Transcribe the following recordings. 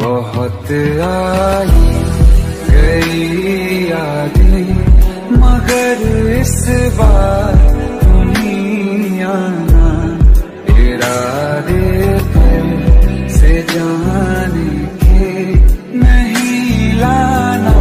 बहुत आई गई यादें मगर इस बार तुम्हें आना इरादे पर से जाने के नहीं लाना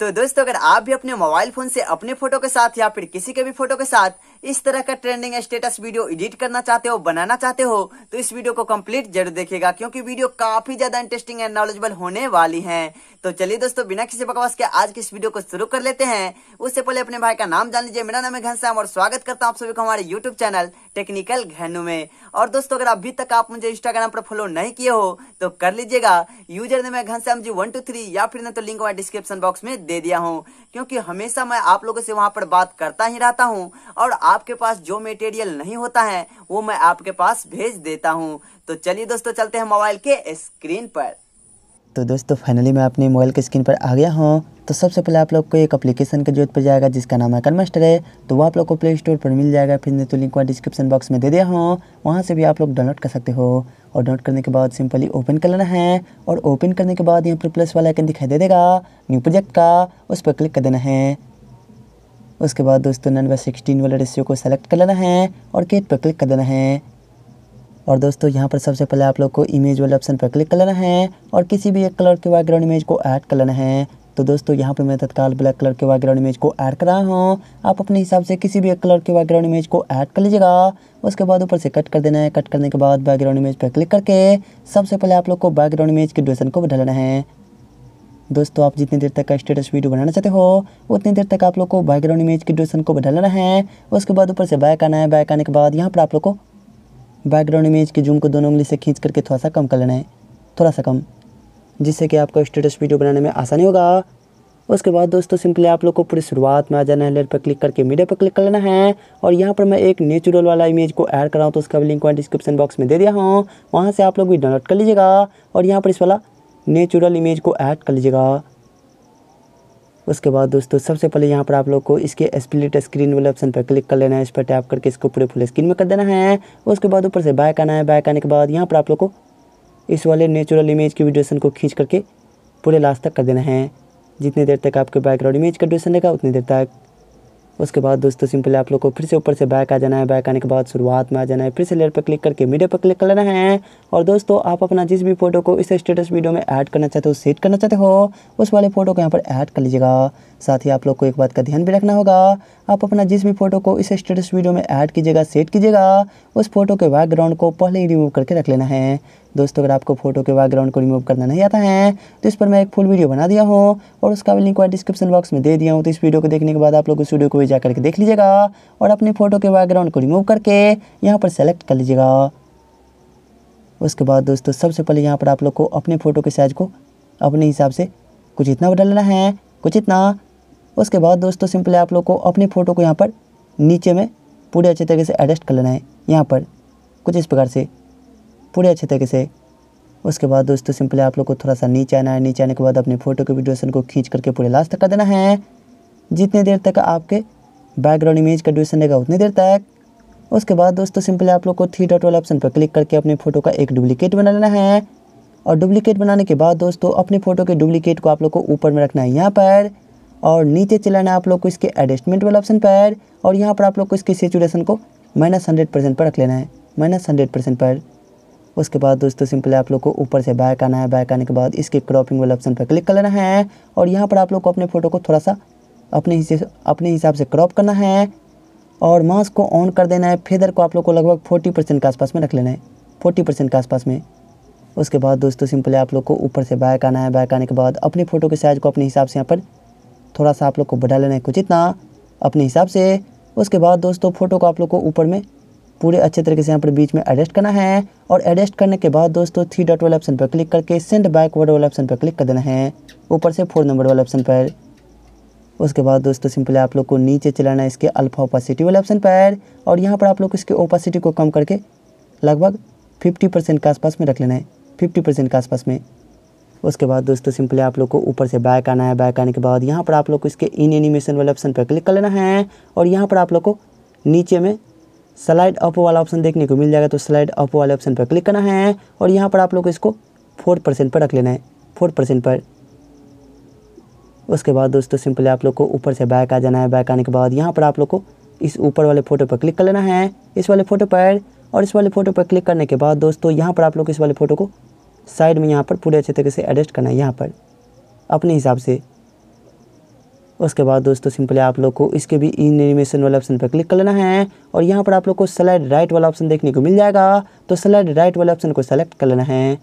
तो दोस्तों अगर आप भी अपने मोबाइल फोन से अपने फोटो के साथ या फिर किसी के भी फोटो के साथ इस तरह का ट्रेंडिंग स्टेटस वीडियो एडिट करना चाहते हो बनाना चाहते हो तो इस वीडियो को कंप्लीट जरूर देखिएगा क्योंकि वीडियो काफी ज्यादा इंटरेस्टिंग एंड नॉलेजेबल होने वाली है तो चलिए दोस्तों बिना किसी बकवास के आज की इस वीडियो को शुरू कर लेते हैं उससे पहले अपने भाई का नाम जान लीजिए मेरा नाम है घनश्याम और स्वागत करता हूँ आप सभी को हमारे यूट्यूब चैनल टेक्निकल घनु में और दोस्तों अगर अभी तक आप मुझे इंस्टाग्राम पर फॉलो नहीं किए हो तो कर लीजिएगा यूजर ने मैं घनश्याम जी वन टू थ्री या फिर तो लिंक मैं डिस्क्रिप्शन बॉक्स में दे दिया हूँ क्योंकि हमेशा मैं आप लोगों से वहां पर बात करता ही रहता हूँ और आपके पास जो मेटेरियल नहीं होता है वो मैं आपके पास भेज देता हूँ तो चलिए दोस्तों चलते हैं मोबाइल के स्क्रीन पर तो दोस्तों फाइनली मैं अपने मोबाइल के स्क्रीन पर आ गया हूँ तो सबसे पहले आप लोग को एक एप्लीकेशन की जरूरत पड़ जाएगा जिसका नाम है कन्मास्टर है तो वो आप लोग को प्ले स्टोर पर मिल जाएगा फिर नहीं तो लिंक डिस्क्रिप्शन बॉक्स में दे दिया हूँ वहाँ से भी आप लोग डाउनलोड कर सकते हो और डाउनलोड करने के बाद सिंपली ओपन कर लेना है और ओपन करने के बाद यहाँ पर प्लस वाला आइकन दिखाई दे देगा न्यू प्रोजेक्ट का उस पर क्लिक कर देना है उसके बाद दोस्तों नन बाई सिक्सटीन वाले रेशियो को सेलेक्ट कर लेना है और केट पर क्लिक कर देना है और दोस्तों यहाँ पर सबसे पहले आप लोग को इमेज वाले ऑप्शन पर क्लिक कर लेना है और किसी भी एक कलर के बैकग्राउंड इमेज को ऐड कर लेना है तो दोस्तों यहाँ पर मैं तत्काल ब्लैक कलर के बैकग्राउंड इमेज को ऐड कर रहा हूँ आप अपने हिसाब से किसी भी एक कलर के बैकग्राउंड इमेज को ऐड कर लीजिएगा उसके बाद ऊपर से कट कर देना है कट करने के बाद बैकग्राउंड इमेज पर क्लिक करके सबसे पहले आप लोग को बैकग्राउंड इमेज के डोसन को बढ़ाना है दोस्तों आप जितनी देर तक का स्टेटस वीडियो बनाना चाहते हो उतनी देर तक आप लोग को बैकग्राउंड इमेज के ड्यूरेशन को बदलना है उसके बाद ऊपर से बैक आना है बैक आने के बाद यहाँ पर आप लोग को बैकग्राउंड इमेज के जूम को दोनों उंगली से खींच करके थोड़ा सा कम कर लेना है थोड़ा सा कम जिससे कि आपको स्टेटस वीडियो बनाने में आसानी होगा उसके बाद दोस्तों सिंपली आप लोग को पूरी शुरुआत में आ जाना है लेयर पर क्लिक करके मीडिया पर क्लिक कर लेना है और यहाँ पर मैं एक नेचुरल वाला इमेज को ऐड कराऊँ तो उसका भी लिंक डिस्क्रिप्शन बॉक्स में दे दिया हूँ वहाँ से आप लोग भी डाउनलोड कर लीजिएगा और यहाँ पर इस वाला नेचुरल इमेज को ऐड कर लीजिएगा उसके बाद दोस्तों सबसे पहले यहाँ पर आप लोग को इसके स्प्लिट स्क्रीन वाले ऑप्शन पर क्लिक कर लेना है इस पर टैप करके इसको पूरे फुल स्क्रीन में कर देना है उसके बाद ऊपर से बैक आना है बैक आने के बाद यहाँ पर आप लोग को इस वाले नेचुरल इमेज की वीडियोसन को खींच करके पूरे लास्ट तक कर देना है जितनी देर तक आपके बैकग्राउंड इमेज का ड्यूरेशन रहेगा उतनी देर तक उसके बाद दोस्तों सिंपली आप लोग को फिर से ऊपर से बैक आ जाना है बैक आने के बाद शुरुआत में आ जाना है फिर से लेयर पर क्लिक करके मीडिया पर क्लिक करना है और दोस्तों आप अपना जिस भी फोटो को इस स्टेटस वीडियो में ऐड करना चाहते हो सेट करना चाहते हो उस वाले फोटो को यहाँ पर ऐड कर लीजिएगा साथ ही आप लोग को एक बात का ध्यान भी रखना होगा आप अपना जिस भी फोटो को इस स्टेटस वीडियो में ऐड कीजिएगा सेट कीजिएगा उस फोटो के बैकग्राउंड को पहले ही रिमूव करके रख लेना है दोस्तों अगर आपको फोटो के बैकग्राउंड को रिमूव करना नहीं आता है तो इस पर मैं एक फुल वीडियो बना दिया हूँ और उसका भी लिंक डिस्क्रिप्शन बॉक्स में दे दिया हूँ तो इस वीडियो को देखने के बाद आप लोग उस वीडियो को भी जा करके देख लीजिएगा और अपने फोटो के बैकग्राउंड को रिमूव करके यहाँ पर सेलेक्ट कर लीजिएगा उसके बाद दोस्तों सबसे पहले यहाँ पर आप लोग को अपने फ़ोटो के साइज़ को अपने हिसाब से कुछ इतना बदलना है कुछ इतना उसके बाद दोस्तों सिंपली आप लोग को अपनी फ़ोटो को यहाँ पर नीचे में पूरे अच्छे तरीके से एडजस्ट कर लेना है यहाँ पर कुछ इस प्रकार से पूरे अच्छे तरीके से उसके बाद दोस्तों सिंपली आप लोग को थोड़ा सा नीचे आना है नीचे आने के बाद अपने फ़ोटो के ड्यूरेशन को खींच करके पूरे लास्ट तक कर देना है जितने देर तक आपके बैकग्राउंड इमेज का ड्यूरेशन रहेगा उतनी देर तक उसके बाद दोस्तों सिंपली आप लोग को थ्री डॉट वाले ऑप्शन पर क्लिक करके अपने फ़ोटो का एक डुप्लीकेट बना लेना है और डुप्लीकेट बनाने के बाद दोस्तों अपनी फ़ोटो के डुप्लीकेट को आप लोग को ऊपर में रखना है यहाँ पर और नीचे चलाना आप लोग को इसके एडजस्टमेंट वाले ऑप्शन पर है और यहाँ पर आप लोग को इसकी सिचुएशन को माइनस हंड्रेड परसेंट पर रख लेना है माइनस हंड्रेड परसेंट पर उसके बाद दोस्तों सिंपल आप लोग को ऊपर से बैक आना है बैक आने के बाद इसके क्रॉपिंग वाले ऑप्शन पर क्लिक कर लेना है और यहाँ पर आप लोग को अपने फ़ोटो को थोड़ा सा अपने अपने हिसाब से क्रॉप करना है और मास्क को ऑन कर देना है फेदर को आप लोग को लगभग फोर्टी परसेंट के आसपास में रख लेना है फोर्टी परसेंट के आसपास में उसके बाद दोस्तों सिंपली आप लोग को ऊपर से बैक आना है बैक आने के बाद अपने फ़ोटो के साइज़ को अपने हिसाब से यहाँ पर थोड़ा सा आप लोग को बढ़ा लेना है कुछ इतना अपने हिसाब से उसके बाद दोस्तों फ़ोटो को आप लोग को ऊपर में पूरे अच्छे तरीके से यहाँ पर बीच में एडजस्ट करना है और एडजस्ट करने के बाद दोस्तों थ्री डॉट वाले ऑप्शन पर क्लिक करके सेंड बैकवर्ड वाले ऑप्शन पर क्लिक कर देना है ऊपर से फोर नंबर वाले ऑप्शन पर उसके बाद दोस्तों सिंपली आप लोग को नीचे चलाना है इसके अल्फा ओपासिटी वाले ऑप्शन पर और यहाँ पर आप लोग इसके ओपासिटी को कम करके लगभग फिफ्टी परसेंट के आसपास में रख लेना है फिफ्टी परसेंट के आसपास में उसके बाद दोस्तों सिंपली आप लोग को ऊपर से बैक आना है बैक आने के बाद यहाँ पर आप लोग को इसके इन एनिमेशन वाले ऑप्शन पर क्लिक कर लेना है और यहाँ पर आप लोग को नीचे में स्लाइड अप वाला ऑप्शन देखने को मिल जाएगा तो स्लाइड अप वाले ऑप्शन पर क्लिक करना है और यहाँ पर आप लोग को इसको फोर परसेंट पर रख लेना है फोर परसेंट पर उसके बाद दोस्तों सिंपली आप लोग को ऊपर से बैक आ जाना है बैक आने के बाद यहाँ पर आप लोग को इस ऊपर वाले फ़ोटो पर क्लिक कर लेना है इस वाले फ़ोटो पर और इस वाले फ़ोटो पर क्लिक करने के बाद दोस्तों यहाँ पर आप लोग इस वाले फ़ोटो को साइड में यहाँ पर पूरे अच्छे तरीके से एडजस्ट करना है यहाँ पर अपने हिसाब से उसके बाद दोस्तों सिंपली आप लोग को इसके भी इन एनिमेशन वाले ऑप्शन पर क्लिक करना है और यहाँ पर आप लोग को सेलेक्ट राइट वाला ऑप्शन देखने को मिल जाएगा तो सेलेक्ट राइट वाले ऑप्शन को सेलेक्ट कर लेना है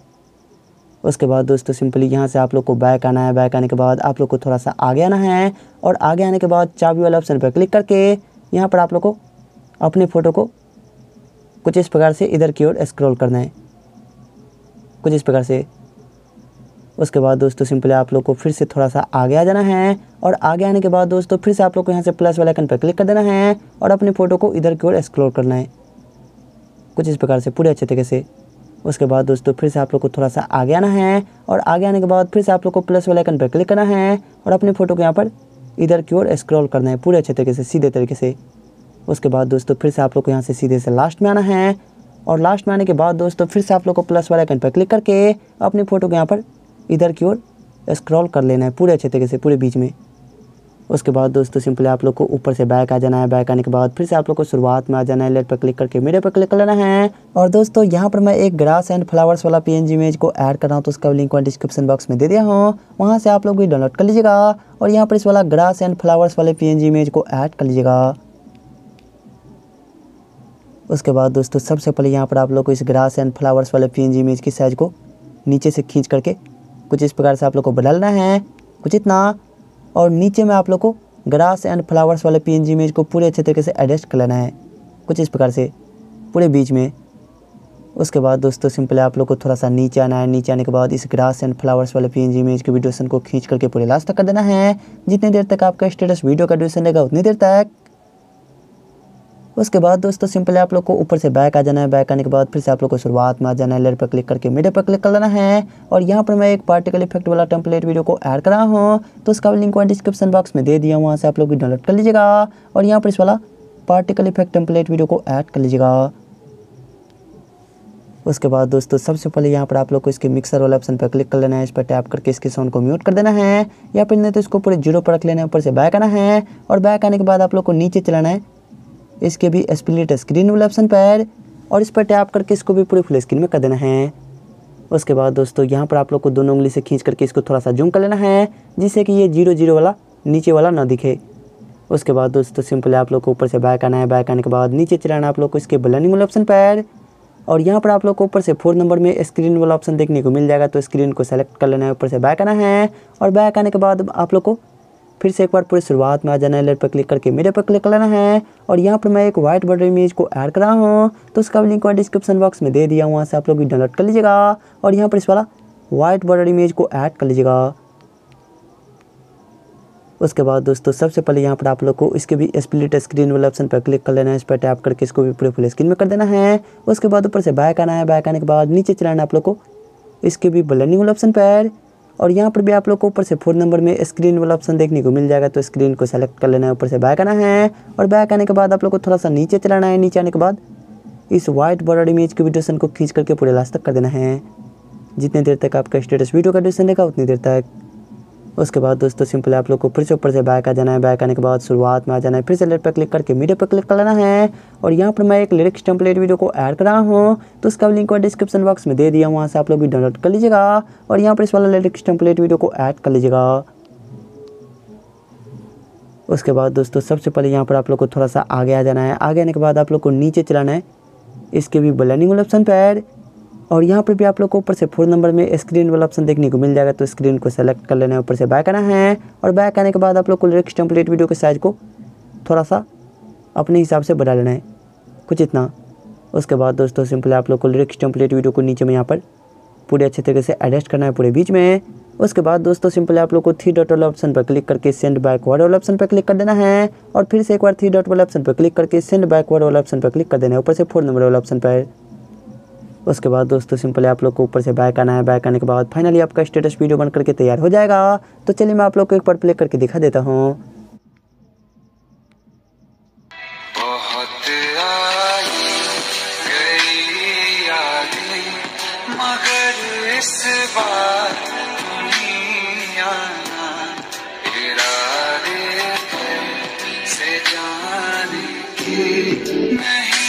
उसके बाद दोस्तों सिंपली यहाँ से आप लोग को बैक आना है बैक आने के बाद आप लोग को थोड़ा सा आगे आना है और आगे आने के बाद चाबी वाले ऑप्शन पर क्लिक करके यहाँ पर आप लोग को अपने फ़ोटो को कुछ इस प्रकार से इधर की ओर स्क्रॉल करना है कुछ इस प्रकार से उसके बाद दोस्तों सिंपली आप लोग को फिर से थोड़ा सा आगे आ जाना है और आगे आने के बाद दोस्तों फिर से आप लोग को यहाँ से प्लस वाले आइकन पर क्लिक कर देना है और अपनी फ़ोटो को इधर की ओर एक्सप्लोर करना है कुछ इस प्रकार से पूरे अच्छे तरीके से उसके बाद दोस्तों फिर से आप लोग को थोड़ा सा आगे आना है और आगे आने के बाद फिर से आप लोग को प्लस वाले आइकन पर क्लिक करना है और अपने फ़ोटो को यहाँ पर इधर की ओर स्क्रॉल करना है पूरे अच्छे तरीके से सीधे तरीके से उसके बाद दोस्तों फिर से आप लोग को यहाँ से सीधे से लास्ट में आना है और लास्ट में आने के बाद दोस्तों फिर से आप लोग को प्लस वाले आइकन पर क्लिक करके अपनी फ़ोटो को यहाँ पर इधर की ओर स्क्रॉल कर लेना है पूरे अच्छे तरीके से पूरे बीच में उसके बाद दोस्तों सिंपली आप लोग को ऊपर से बैक आ जाना है बैक आने के बाद फिर से आप लोग को शुरुआत में आ जाना है लेट पर क्लिक करके मेरे पर क्लिक करना है और दोस्तों यहाँ पर मैं एक ग्रास एंड फ्लावर्स वाला पीएनजी इमेज को ऐड कर रहा हूँ तो उसका लिंक मैं डिस्क्रिप्शन बॉक्स में दे दिया हूँ वहाँ से आप लोग भी डाउनलोड कर लीजिएगा और यहाँ पर इस वाला ग्रास एंड फ्लावर्स वाले पी इमेज को ऐड कर लीजिएगा उसके बाद दोस्तों सबसे पहले यहाँ पर आप लोग को इस ग्रास एंड फ्लावर्स वाले पी इमेज की साइज़ को नीचे से खींच करके कुछ इस प्रकार से आप लोग को बदलना है कुछ इतना और नीचे में आप लोग को ग्रास एंड फ्लावर्स वाले पी इमेज को पूरे अच्छे तरीके से एडजस्ट कर लेना है कुछ इस प्रकार से पूरे बीच में उसके बाद दोस्तों सिंपली आप लोग को थोड़ा सा नीचे आना है नीचे आने के बाद इस ग्रास एंड फ्लावर्स वाले पी इमेज के वीडियोसन को खींच करके पूरे लास्ट तक कर देना है जितनी देर तक आपका स्टेटस वीडियो का ड्यूरेशन रहेगा उतनी देर तक उसके बाद दोस्तों सिंपली आप लोग को ऊपर से बैक आ जाना है बैक आने के बाद फिर से आप लोग को शुरुआत में आ जाना है लेयर पर क्लिक करके मिडल पर क्लिक कर लेना है और यहाँ पर मैं एक पार्टिकल इफेक्ट वाला टेम्पलेट वीडियो को ऐड कर रहा हूँ तो उसका भी लिंक मैं डिस्क्रिप्शन बॉक्स में दे दिया वहाँ से आप लोग डाउनलोड कर लीजिएगा और यहाँ पर इस वाला पार्टिकल इफेक्ट टेम्पलेट वीडियो को ऐड कर लीजिएगा उसके बाद दोस्तों सबसे पहले यहाँ पर आप लोग को इसके मिक्सर वाले ऑप्शन पर क्लिक कर लेना है इस पर टैप करके इसके साउंड को म्यूट कर देना है या फिर नहीं तो इसको पूरे जीरो पर रख लेना है ऊपर से बैक आना है और बैक आने के बाद आप लोग को नीचे चलाना है इसके भी स्प्लिट स्क्रीन वाले ऑप्शन पर और इस पर टैप करके इसको भी पूरे फुल स्क्रीन में कर देना है उसके बाद दोस्तों यहाँ पर आप लोग को दोनों उंगली से खींच करके इसको थोड़ा सा जूम कर लेना है जिससे कि ये जीरो जीरो वाला नीचे वाला ना दिखे उसके बाद दोस्तों सिंपल आप लोग को ऊपर से बैक आना है बैक आने के बाद नीचे चलाना आप लोग को इसके ब्लनिंग वाले ऑप्शन पर और यहाँ पर आप लोग को ऊपर से फोर नंबर में स्क्रीन वाला ऑप्शन देखने को मिल जाएगा तो स्क्रीन को सेलेक्ट कर लेना है ऊपर से बैक आना है और बैक आने के बाद आप लोग को फिर से एक बार पूरी शुरुआत में आ जाना है लेयर पर क्लिक करके मेरे पर क्लिक करना है और यहाँ पर मैं एक व्हाइट बॉर्डर इमेज को ऐड कर रहा हूँ तो उसका भी लिंक मैं डिस्क्रिप्शन बॉक्स में दे दिया वहाँ से आप लोग भी डाउनलोड कर लीजिएगा और यहाँ पर इस वाला व्हाइट बॉर्डर इमेज को ऐड कर लीजिएगा उसके बाद दोस्तों सबसे पहले यहाँ पर आप लोग को इसके भी स्प्लिट स्क्रीन वाले ऑप्शन पर क्लिक कर लेना है इस पर टैप करके इसको भी पूरे फुल स्क्रीन में कर देना है उसके बाद ऊपर से बैक आना है बैक आने के बाद नीचे चलाना है आप लोग को इसके भी ब्लैंडिंग वाले ऑप्शन पर और यहाँ पर भी आप लोग को ऊपर से फोन नंबर में स्क्रीन वाला ऑप्शन देखने को मिल जाएगा तो स्क्रीन को सेलेक्ट कर लेना है ऊपर से बैक आना है और बैक आने के बाद आप लोग को थोड़ा सा नीचे चलाना है नीचे आने के बाद इस व्हाइट बॉर्डर इमेज के वीडियोसन को खींच करके पूरे लास्ट तक कर देना है जितनी देर तक आपका स्टेटस वीडियो का डिशन रहेगा उतनी देर तक उसके बाद दोस्तों सिंपल आप लोग को फिर से ऊपर से बैक आ जाना है बैक आने के बाद शुरुआत में आ जाना है फिर से लेट पर क्लिक करके मीडियो पर क्लिक करना है और यहाँ पर मैं एक लिरिक्स टेम्पलेट वीडियो को ऐड कर रहा हूँ तो उसका लिंक मैं डिस्क्रिप्शन बॉक्स में दे दिया वहाँ से आप लोग भी डाउनलोड कर लीजिएगा और यहाँ पर इस वाला लिरिक्स टेम्पलेट वीडियो को ऐड कर लीजिएगा उसके बाद दोस्तों सबसे पहले यहाँ पर आप लोग को थोड़ा सा आगे आ जाना है आगे आने के बाद आप लोग को नीचे चलाना है इसके भी ब्लैंडिंग ऑप्शन पर और यहाँ पर भी आप लोग को ऊपर से फोर नंबर में स्क्रीन वाला ऑप्शन देखने को मिल जाएगा तो स्क्रीन को सेलेक्ट कर लेना है ऊपर से बैक आना है और बैक आने के बाद आप लोग को लिरिक्स टेम्पलेट वीडियो के साइज़ को थोड़ा सा अपने हिसाब से बढ़ा लेना है कुछ इतना उसके बाद दोस्तों सिंपल आप लोग को लिरिक्स टेम्पलेट वीडियो को नीचे में यहाँ पर पूरे अच्छे तरीके से एडजस्ट करना है पूरे बीच में उसके बाद दोस्तों सिंपल आप लोग को थ्री डॉट वाला ऑप्शन पर क्लिक करके सेंड बैकवर्ड वाला ऑप्शन पर क्लिक कर देना है और फिर से एक बार थ्री डॉट वाला ऑप्शन पर क्लिक करके सेंड बैकवर्ड वाला ऑप्शन पर क्लिक कर देना है ऊपर से फोर नंबर वाला ऑप्शन पर उसके बाद दोस्तों सिंपली आप लोग को ऊपर से बैक आना है बैक आने के बाद फाइनली आपका स्टेटस वीडियो बन करके तैयार हो जाएगा तो चलिए मैं आप लोग को एक बार प्ले करके दिखा देता हूँ नहीं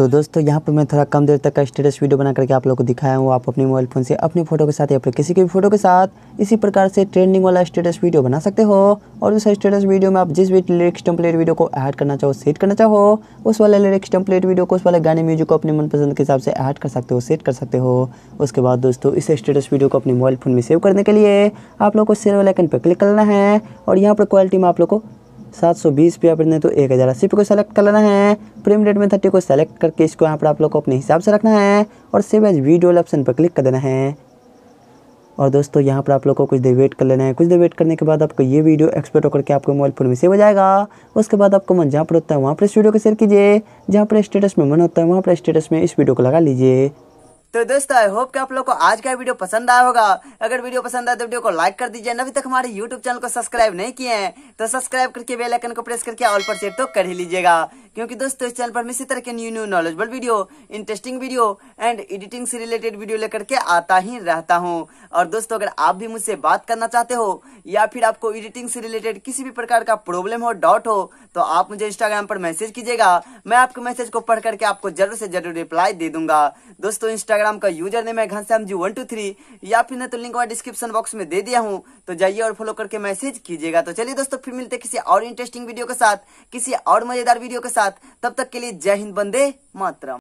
तो दोस्तों यहाँ पर मैं थोड़ा कम देर तक का स्टेटस वीडियो बना करके आप लोग को दिखाया हूँ आप अपने मोबाइल फ़ोन से अपनी फ़ोटो के साथ या फिर किसी के भी फोटो के साथ इसी प्रकार से ट्रेंडिंग वाला स्टेटस वीडियो बना सकते हो और उस स्टेटस वीडियो में आप जिस भी लिरिक्स टेम्पलेट वीडियो को ऐड करना चाहो सेट करना चाहो उस वाले लिरिक्स टेम्पलेट वीडियो को उस वाले गाने म्यूजिक को अपने मनपसंद के हिसाब से ऐड कर सकते हो सेट कर सकते हो उसके बाद दोस्तों इस स्टेटस वीडियो को अपने मोबाइल फ़ोन में सेव करने के लिए आप लोग को सेव वाले आइकन पर क्लिक करना है और यहाँ पर क्वालिटी में आप लोग को सात सौ बीस रुपया पर तो एक हज़ार अस्सी पे को सेलेक्ट कर लेना है प्रीमियम रेट में थर्टी को सेलेक्ट करके इसको यहाँ पर आप लोग को अपने हिसाब से रखना है और सेव एज वीडियो ऑप्शन पर क्लिक कर देना है और दोस्तों यहाँ पर आप लोग को कुछ देर वेट कर लेना है कुछ देर वेट करने के बाद आपको ये वीडियो एक्सपोर्ट होकर के आपके मोबाइल फ़ोन में सेव हो जाएगा उसके बाद आपको मन जहाँ पर होता है वहाँ पर इस वीडियो को शेयर कीजिए जहाँ पर स्टेटस में मन होता है वहाँ पर स्टेटस में इस वीडियो को लगा लीजिए तो दोस्तों आई होप कि आप लोग को आज का वीडियो पसंद आया होगा अगर वीडियो पसंद आया तो वीडियो को लाइक कर दीजिए अभी तक हमारे YouTube चैनल को सब्सक्राइब नहीं किए हैं तो सब्सक्राइब करके बेल आइकन को प्रेस करके ऑल पर सेट तो कर ही लीजिएगा क्योंकि दोस्तों इस चैनल पर मैं इसी तरह के new new knowledgeable video interesting video and editing से रिलेटेड वीडियो लेकर के आता ही रहता हूँ और दोस्तों अगर आप भी मुझसे बात करना चाहते हो या फिर आपको एडिटिंग से रिलेटेड किसी भी प्रकार का प्रॉब्लम हो डाउट हो तो आप मुझे इंस्टाग्राम पर मैसेज कीजिएगा मैं आपके मैसेज को पढ़ करके आपको जरूर से जरूर रिप्लाई दे दूंगा दोस्तों इंस्टाग्राम इंस्टाग्राम का यूजर नेम है घनश्याम जी वन टू थ्री या फिर मैं तो लिंक डिस्क्रिप्शन बॉक्स में दे दिया हूँ तो जाइए और फॉलो करके मैसेज कीजिएगा तो चलिए दोस्तों फिर मिलते किसी और इंटरेस्टिंग वीडियो के साथ किसी और मजेदार वीडियो के साथ तब तक के लिए जय हिंद बंदे मातरम